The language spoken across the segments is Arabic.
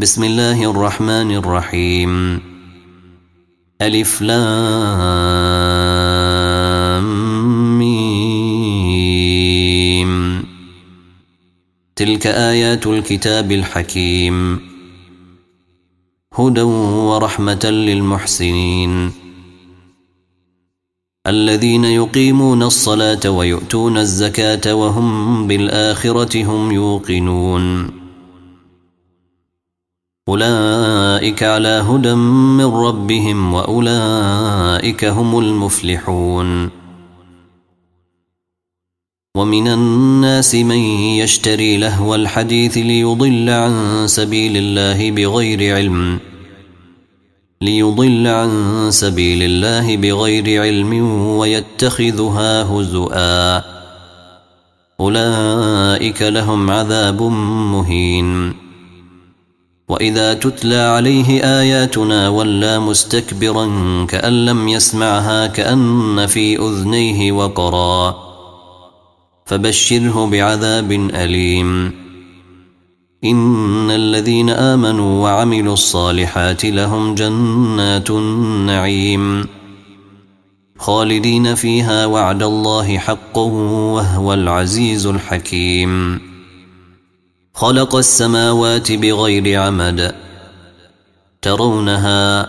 بسم الله الرحمن الرحيم ألف لام ميم تلك آيات الكتاب الحكيم هدى ورحمة للمحسنين الذين يقيمون الصلاة ويؤتون الزكاة وهم بالآخرة هم يوقنون أولئك على هدى من ربهم وأولئك هم المفلحون ومن الناس من يشتري لهو الحديث ليضل عن سبيل الله بغير علم ليضل عن سبيل الله بغير علم ويتخذها هزؤا أولئك لهم عذاب مهين وإذا تتلى عليه آياتنا ولى مستكبرا كأن لم يسمعها كأن في أذنيه وقرا فبشره بعذاب أليم إن الذين آمنوا وعملوا الصالحات لهم جنات النعيم خالدين فيها وعد الله حقه وهو العزيز الحكيم خلق السماوات بغير عمد ترونها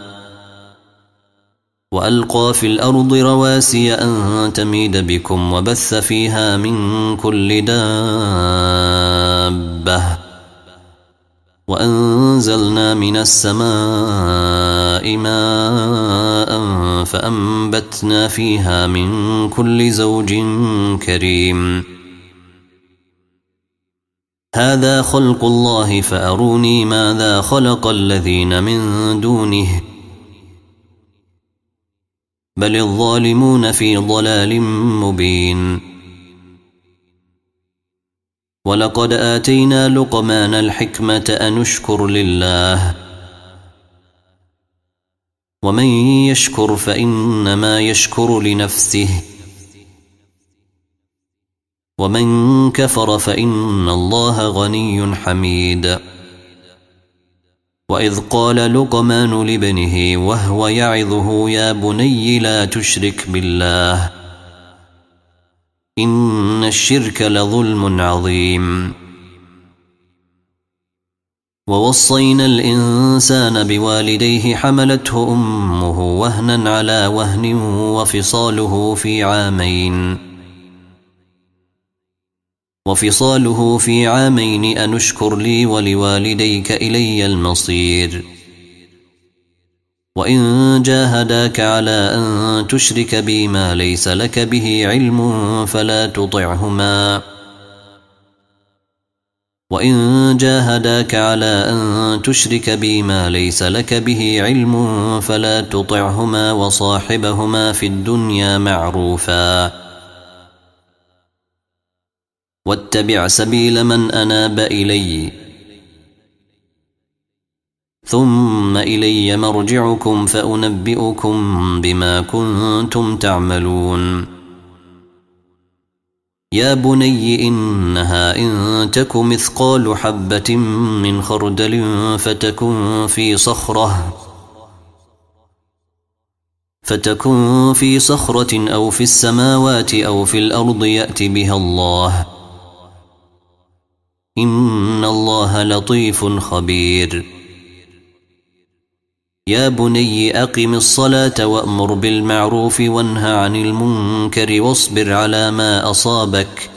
والقى في الارض رواسي ان تميد بكم وبث فيها من كل دابه وانزلنا من السماء ماء فانبتنا فيها من كل زوج كريم هذا خلق الله فأروني ماذا خلق الذين من دونه بل الظالمون في ضلال مبين ولقد آتينا لقمان الحكمة أن اشكر لله ومن يشكر فإنما يشكر لنفسه ومن كفر فإن الله غني حميد وإذ قال لقمان لابنه وهو يعظه يا بني لا تشرك بالله إن الشرك لظلم عظيم ووصينا الإنسان بوالديه حملته أمه وهنا على وهن وفصاله في عامين وفصاله في عامين أنشكر لي ولوالديك إلي المصير وإن جاهداك على أن تشرك بي ما ليس لك به علم فلا تطعهما وإن جاهداك على أن تشرك بي ما ليس لك به علم فلا تطعهما وصاحبهما في الدنيا معروفاً واتبع سبيل من أناب إلي ثم إلي مرجعكم فأنبئكم بما كنتم تعملون يا بني إنها إن تك مثقال حبة من خردل فتكن في صخرة فتكن في صخرة أو في السماوات أو في الأرض يأت بها الله ۖ إن الله لطيف خبير يا بني أقم الصلاة وأمر بالمعروف وانهى عن المنكر واصبر على ما أصابك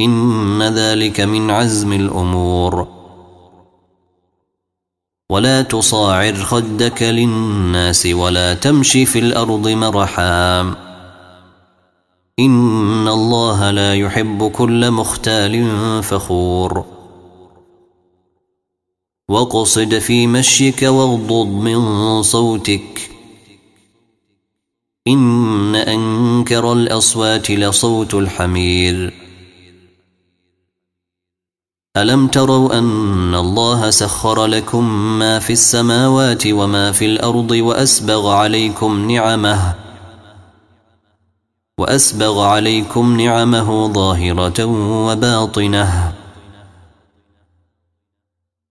إن ذلك من عزم الأمور ولا تصاعر خدك للناس ولا تمشي في الأرض مرحاً إن الله لا يحب كل مختال فخور وقصد في مشيك واغضض من صوتك إن أنكر الأصوات لصوت الحمير ألم تروا أن الله سخر لكم ما في السماوات وما في الأرض وأسبغ عليكم نعمه وأسبغ عليكم نعمه ظاهرة وباطنة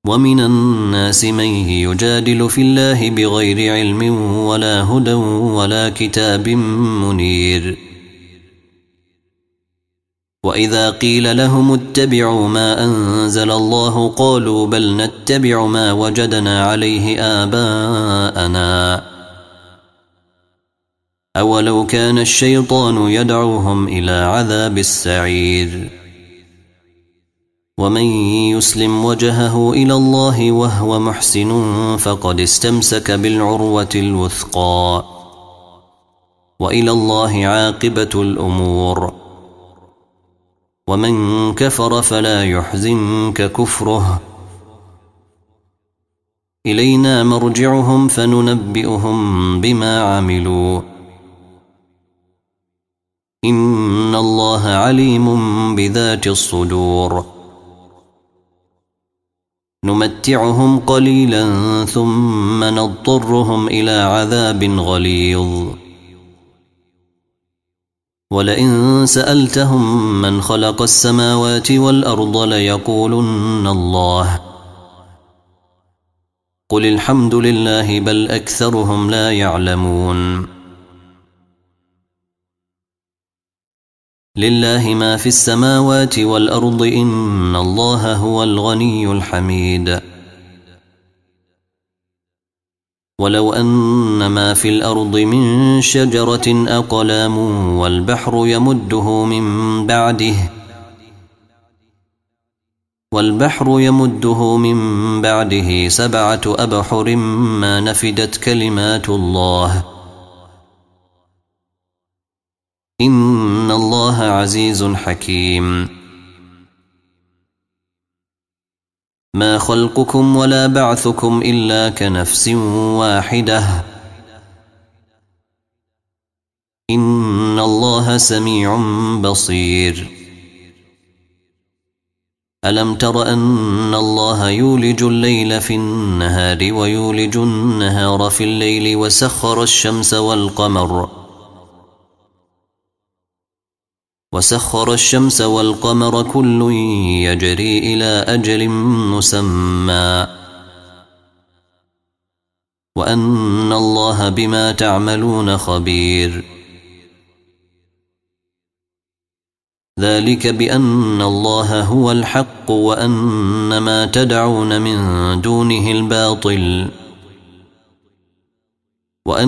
ومن الناس من يجادل في الله بغير علم ولا هدى ولا كتاب منير وإذا قيل لهم اتبعوا ما أنزل الله قالوا بل نتبع ما وجدنا عليه آباءنا أولو كان الشيطان يدعوهم إلى عذاب السعير ومن يسلم وجهه إلى الله وهو محسن فقد استمسك بالعروة الوثقى وإلى الله عاقبة الأمور ومن كفر فلا يحزنك كفره إلينا مرجعهم فننبئهم بما عملوا إن الله عليم بذات الصدور نمتعهم قليلا ثم نضطرهم إلى عذاب غليظ ولئن سألتهم من خلق السماوات والأرض ليقولن الله قل الحمد لله بل أكثرهم لا يعلمون لله ما في السماوات والأرض إن الله هو الغني الحميد ولو أن ما في الأرض من شجرة أقلام والبحر يمده من بعده والبحر يمده من بعده سبعة أبحر ما نفدت كلمات الله إن الله عزيز حكيم ما خلقكم ولا بعثكم إلا كنفس واحدة إن الله سميع بصير ألم تر أن الله يولج الليل في النهار ويولج النهار في الليل وسخر الشمس والقمر وسخر الشمس والقمر كل يجري إلى أجل مسمى وأن الله بما تعملون خبير ذلك بأن الله هو الحق وأن ما تدعون من دونه الباطل وأن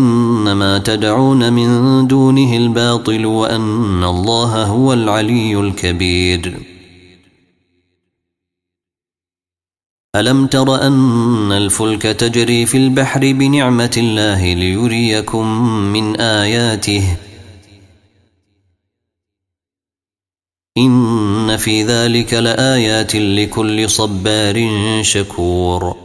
ما تدعون من دونه الباطل وأن الله هو العلي الكبير ألم تر أن الفلك تجري في البحر بنعمة الله ليريكم من آياته إن في ذلك لآيات لكل صبار شكور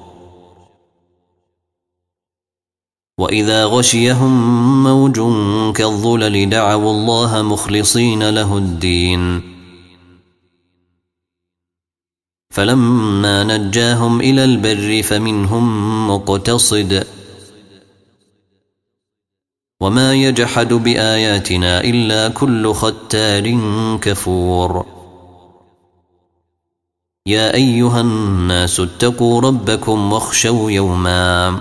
وإذا غشيهم موج كالظلل دعوا الله مخلصين له الدين فلما نجاهم إلى البر فمنهم مقتصد وما يجحد بآياتنا إلا كل ختار كفور يا أيها الناس اتقوا ربكم واخشوا يوماً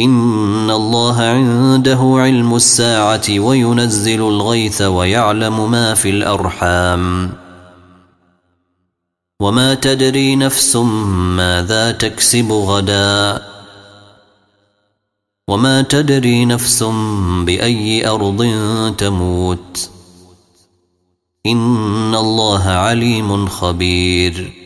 إن الله عنده علم الساعة وينزل الغيث ويعلم ما في الأرحام وما تدري نفس ماذا تكسب غدا وما تدري نفس بأي أرض تموت إن الله عليم خبير